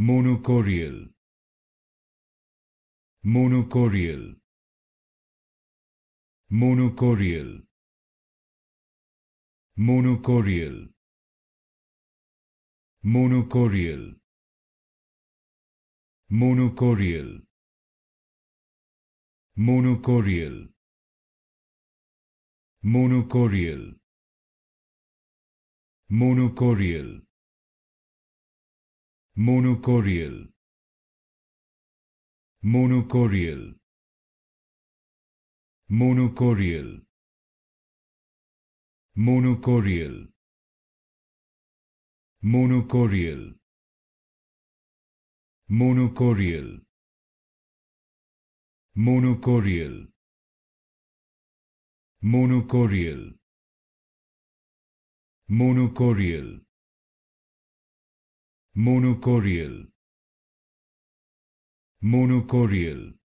monochoral monochoral monochoral monochoral monochoral monochoral monochoral monochoral monochoral monochoral monochoral monochoral monochoral monochoral monochoral monochoral monochoral monochoral monochorial monochorial